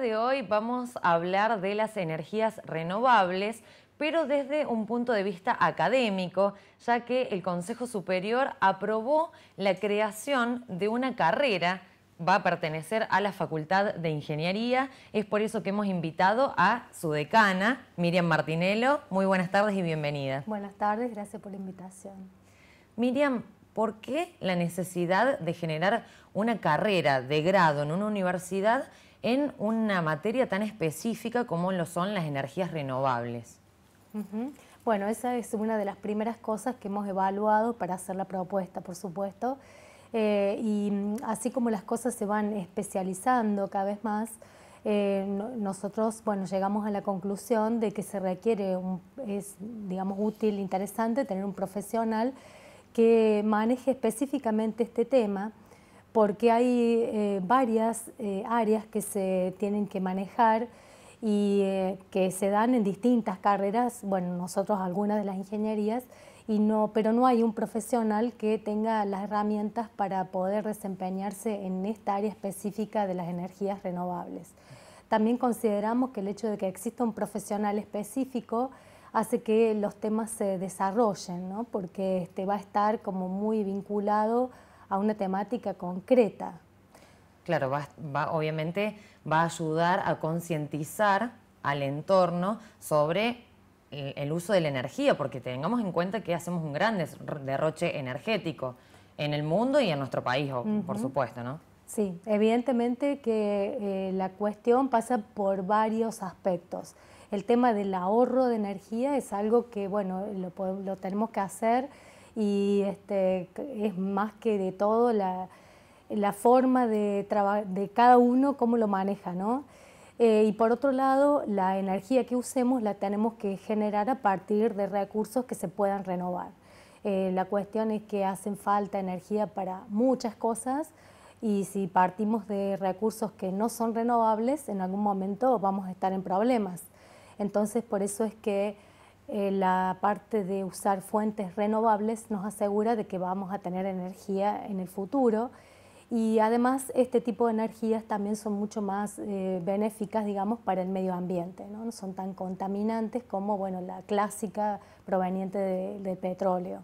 de hoy vamos a hablar de las energías renovables, pero desde un punto de vista académico, ya que el Consejo Superior aprobó la creación de una carrera va a pertenecer a la Facultad de Ingeniería. Es por eso que hemos invitado a su decana, Miriam Martinello. Muy buenas tardes y bienvenida. Buenas tardes, gracias por la invitación. Miriam, ¿por qué la necesidad de generar una carrera de grado en una universidad en una materia tan específica como lo son las energías renovables. Bueno, esa es una de las primeras cosas que hemos evaluado para hacer la propuesta, por supuesto. Eh, y mm, así como las cosas se van especializando cada vez más, eh, nosotros bueno, llegamos a la conclusión de que se requiere, es digamos, útil, interesante tener un profesional que maneje específicamente este tema porque hay eh, varias eh, áreas que se tienen que manejar y eh, que se dan en distintas carreras, bueno, nosotros algunas de las ingenierías, pero no hay un profesional que tenga las herramientas para poder desempeñarse en esta área específica de las energías renovables. También consideramos que el hecho de que exista un profesional específico hace que los temas se desarrollen, porque este, va a estar como muy vinculado a una temática concreta. Claro, obviamente va a ayudar a concientizar al entorno sobre el, uso de la energía, porque tengamos en cuenta que hacemos un gran derroche energético en el mundo y en nuestro país, por supuesto, ¿no? Sí, evidentemente que eh, la cuestión pasa por varios aspectos. El tema del ahorro de energía es algo que, bueno, lo, lo tenemos que hacer y este, es más que de todo la, la forma de, de cada uno, cómo lo maneja, ¿no? Eh, y por otro lado, la energía que usemos la tenemos que generar a partir de recursos que se puedan renovar. Eh, la cuestión es que hacen falta energía para muchas cosas y si partimos de recursos que no son renovables, en algún momento vamos a estar en problemas. Entonces, por eso es que eh, la parte de usar fuentes renovables nos asegura de que vamos a tener energía en el futuro y además este tipo de energías también son mucho más eh, benéficas, digamos, para el medio ambiente, ¿no? son tan contaminantes como la clásica proveniente del petróleo.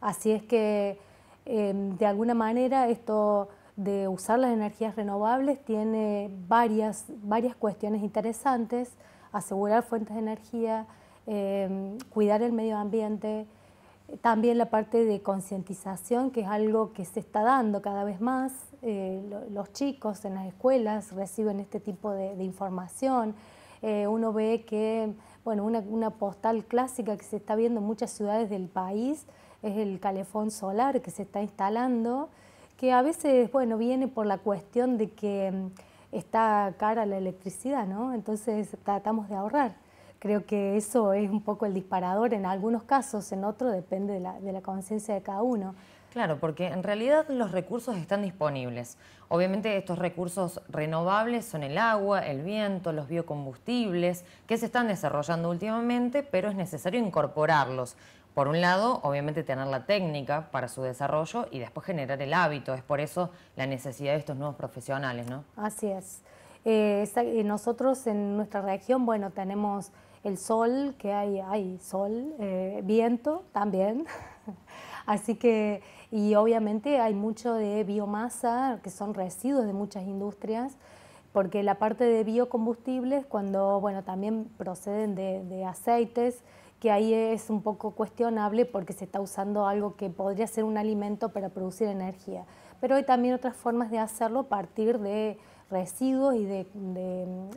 Así es que em, de alguna manera esto de usar las energías renovables tiene varias cuestiones interesantes, asegurar fuentes de energía, Em, cuidar el medio ambiente, también la parte de concientización, que es algo que se está dando cada vez más. Eh, los chicos en las escuelas reciben este tipo de, información. Eh, uno ve que, bueno, una, postal clásica que se está viendo en muchas ciudades del país es el calefón solar que se está instalando, que a veces, bueno, viene por la cuestión de que em, está cara la electricidad, ¿no? Entonces tratamos de ahorrar. Creo que eso es un poco el disparador en algunos casos, en otros depende de la, de la conciencia de cada uno. Claro, porque en realidad los recursos están disponibles. Obviamente estos recursos renovables son el agua, el viento, los biocombustibles, que se están desarrollando últimamente, pero es necesario incorporarlos. Por un lado, obviamente tener la técnica para su desarrollo y después generar el hábito. Es por eso la necesidad de estos nuevos profesionales, ¿no? Así es. Eh, eh, nosotros en nuestra región, bueno, tenemos el sol, que hay, sol, eh, viento también. Así que, y obviamente hay mucho de biomasa, que son residuos de muchas industrias, porque la parte de biocombustibles, cuando, bueno, también proceden de, aceites, que ahí es un poco cuestionable porque se está usando algo que podría ser un alimento para producir energía. Pero hay también otras formas de hacerlo a partir de residuos y de,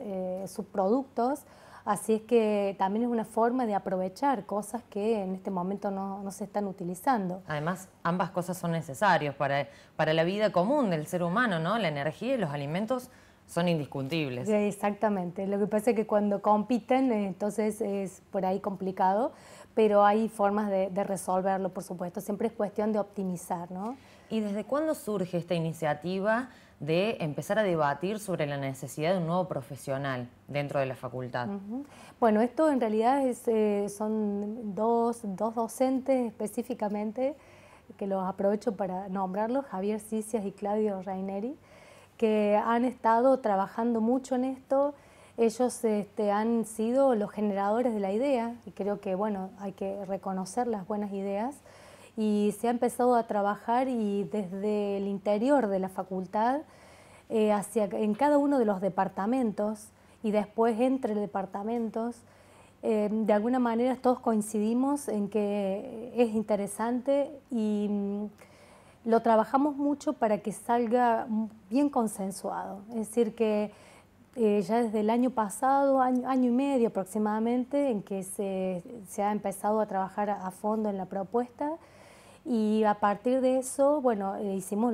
eh, subproductos Así es que también es una forma de aprovechar cosas que en este momento no, se están utilizando. Además, ambas cosas son necesarias para, la vida común del ser humano, ¿no? La energía y los alimentos son indiscutibles. Eh, exactamente. Lo que pasa es que cuando compiten, eh, entonces es por ahí complicado, pero hay formas de, de resolverlo, por supuesto. Siempre es cuestión de optimizar, ¿no? ¿Y desde cuándo surge esta iniciativa de empezar a debatir sobre la necesidad de un nuevo profesional dentro de la facultad. Bueno, esto en realidad eh, son dos, docentes específicamente, que los aprovecho para nombrarlos, Javier Cicias y Claudio Raineri, que han estado trabajando mucho en esto. Ellos este, han sido los generadores de la idea y creo que, bueno, hay que reconocer las buenas ideas y se ha empezado a trabajar y desde el interior de la facultad eh, hacia, en cada uno de los departamentos y después entre departamentos. Eh, de alguna manera todos coincidimos en que es interesante y mm, lo trabajamos mucho para que salga bien consensuado. Es decir, que eh, ya desde el año pasado, año, y medio aproximadamente, en que se, se ha empezado a trabajar a fondo en la propuesta, y a partir de eso, bueno, eh, hicimos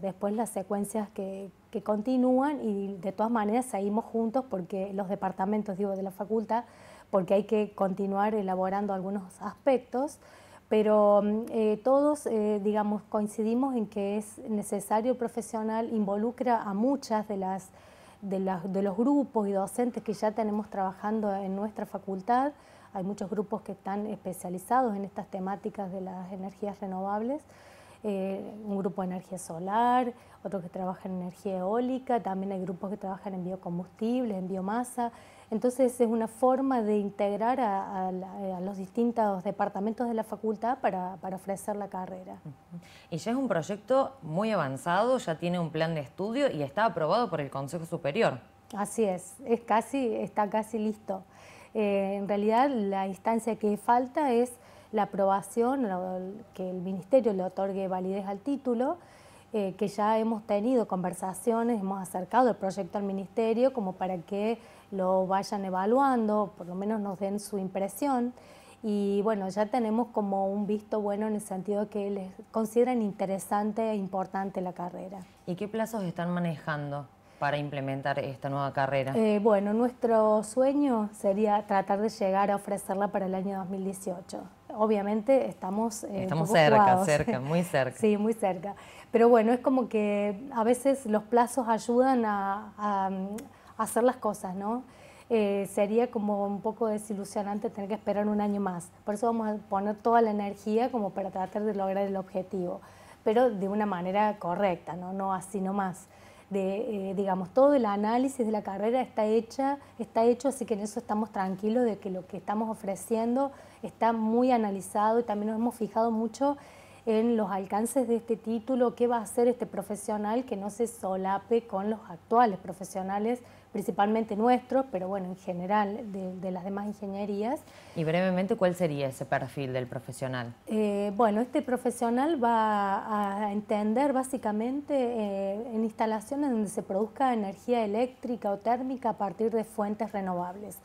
después las secuencias que, que continúan y de todas maneras seguimos juntos porque los departamentos, digo, de la facultad, porque hay que continuar elaborando algunos aspectos, pero mm, eh, todos, eh, digamos, coincidimos en que es necesario profesional, involucra a muchas de las, de, de los grupos y docentes que ya tenemos trabajando en nuestra facultad, hay muchos grupos que están especializados en estas temáticas de las energías renovables, eh, un grupo de energía solar, otro que trabaja en energía eólica, también hay grupos que trabajan en biocombustibles, en biomasa. Entonces es una forma de integrar a, eh, los distintos departamentos de la facultad para, para, ofrecer la carrera. Y ya es un proyecto muy avanzado, ya tiene un plan de estudio y está aprobado por el Consejo Superior. Así es, es casi, está casi listo. Eh, en realidad la instancia que falta es la aprobación, que el Ministerio le otorgue validez al título, eh, que ya hemos tenido conversaciones, hemos acercado el proyecto al Ministerio como para que lo vayan evaluando, por lo menos nos den su impresión. Y bueno, ya tenemos como un visto bueno en el sentido que les consideran interesante e importante la carrera. ¿Y qué plazos están manejando? para implementar esta nueva carrera? Eh, bueno, nuestro sueño sería tratar de llegar a ofrecerla para el año 2018. Obviamente estamos... Eh, estamos cerca, cerca, muy cerca. sí, muy cerca. Pero bueno, es como que a veces los plazos ayudan a, hacer las cosas, ¿no? Eh, sería como un poco desilusionante tener que esperar un año más. Por eso vamos a poner toda la energía como para tratar de lograr el objetivo, pero de una manera correcta, no, no así nomás. Eh, digamos, todo el análisis de la carrera está, hecha, está hecho, así que en eso estamos tranquilos de que lo que estamos ofreciendo está muy analizado y también nos hemos fijado mucho en los alcances de este título, qué va a hacer este profesional que no se solape con los actuales profesionales principalmente nuestros, pero bueno, en general de, las demás ingenierías. Y brevemente, ¿cuál sería ese perfil del profesional? Eh, bueno, este profesional va a entender básicamente eh, en instalaciones donde se produzca energía eléctrica o térmica a partir de fuentes renovables.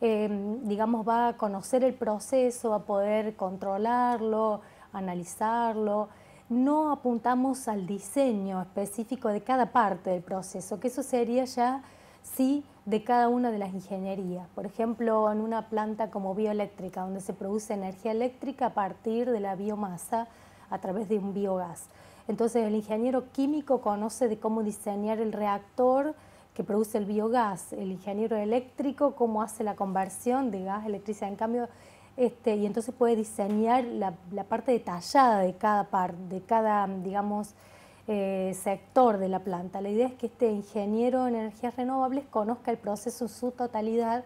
Eh, digamos, va a conocer el proceso, va a poder controlarlo, analizarlo. No apuntamos al diseño específico de cada parte del proceso, que eso sería ya sí de cada una de las ingenierías. Por ejemplo, en una planta como bioeléctrica, donde se produce energía eléctrica a partir de la biomasa a través de un biogás. Entonces el ingeniero químico conoce de cómo diseñar el reactor que produce el biogás, el ingeniero eléctrico cómo hace la conversión de gas a electricidad. En cambio, este, y entonces puede diseñar la, parte detallada de cada parte de cada, digamos, eh, sector de la planta. La idea es que este ingeniero en energías renovables conozca el proceso en su totalidad,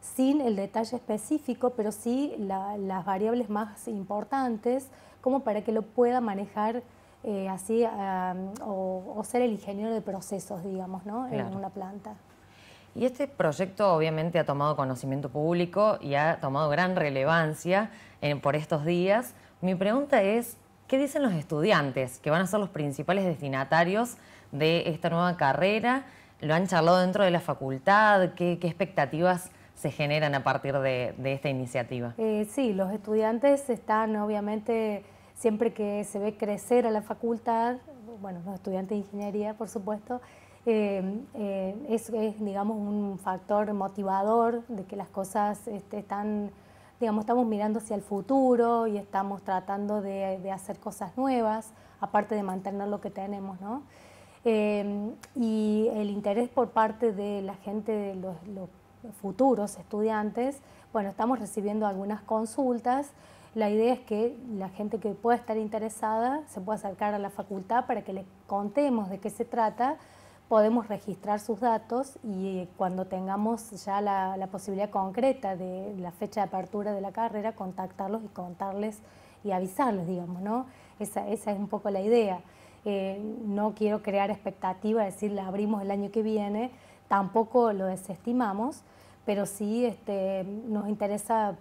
sin el detalle específico, pero sí las variables más importantes, como para que lo pueda manejar eh, así um, o, ser el ingeniero de procesos, digamos, ¿no? en una planta. Y este proyecto obviamente ha tomado conocimiento público y ha tomado gran relevancia por estos días. Mi pregunta es, ¿Qué dicen los estudiantes que van a ser los principales destinatarios de esta nueva carrera? ¿Lo han charlado dentro de la facultad? ¿Qué, expectativas se generan a partir de, esta iniciativa? Eh, sí, los estudiantes están obviamente, siempre que se ve crecer a la facultad, bueno, los estudiantes de ingeniería, por supuesto, eh, eh, es, digamos, un factor motivador de que las cosas este, están digamos, estamos mirando hacia el futuro y estamos tratando de, hacer cosas nuevas, aparte de mantener lo que tenemos, ¿no? Eh, y el interés por parte de la gente, de los, los futuros estudiantes, bueno, estamos recibiendo algunas consultas. La idea es que la gente que pueda estar interesada se pueda acercar a la facultad para que le contemos de qué se trata podemos registrar sus datos y eh, cuando tengamos ya la, posibilidad concreta de la fecha de apertura de la carrera, contactarlos y contarles y avisarles, digamos, ¿no? Esa, esa es un poco la idea. Eh, no quiero crear expectativa, decir la abrimos el año que viene, tampoco lo desestimamos, pero sí este, nos interesa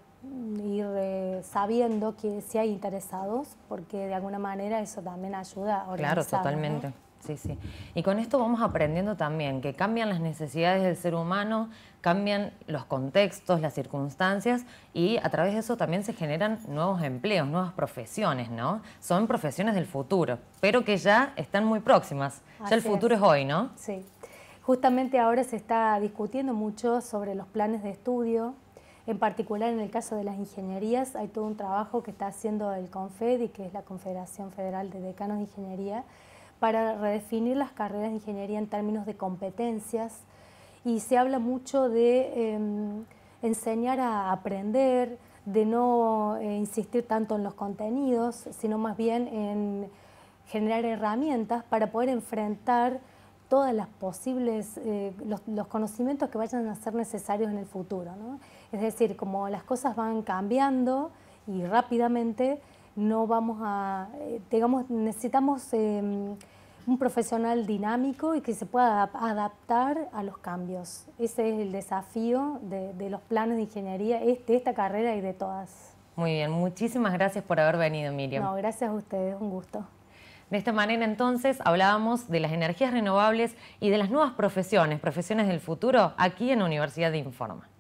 ir eh, sabiendo que si hay interesados, porque de alguna manera eso también ayuda a organizar. Claro, totalmente sí, sí. Y con esto vamos aprendiendo también que cambian las necesidades del ser humano, cambian los contextos, las circunstancias y a través de eso también se generan nuevos empleos, nuevas profesiones, ¿no? Son profesiones del futuro, pero que ya están muy próximas. ya el futuro es hoy, ¿no? Sí. Justamente ahora se está discutiendo mucho sobre los planes de estudio, en particular en el caso de las ingenierías, hay todo un trabajo que está haciendo el CONFED y que es la Confederación Federal de Decanos de Ingeniería, para redefinir las carreras de ingeniería en términos de competencias y se habla mucho de em, enseñar a aprender, de no eh, insistir tanto en los contenidos, sino más bien en generar herramientas para poder enfrentar todas las posibles, eh, los, conocimientos que vayan a ser necesarios en el futuro. Es decir, como las cosas van cambiando y rápidamente, no vamos a, eh, necesitamos em, un profesional dinámico y que se pueda adaptar a los cambios. Ese es el desafío de, los planes de ingeniería, de esta carrera y de todas. Muy bien, muchísimas gracias por haber venido, Miriam. No, gracias a ustedes, un gusto. De esta manera entonces hablábamos de las energías renovables y de las nuevas profesiones, profesiones del futuro, aquí en Universidad de Informa.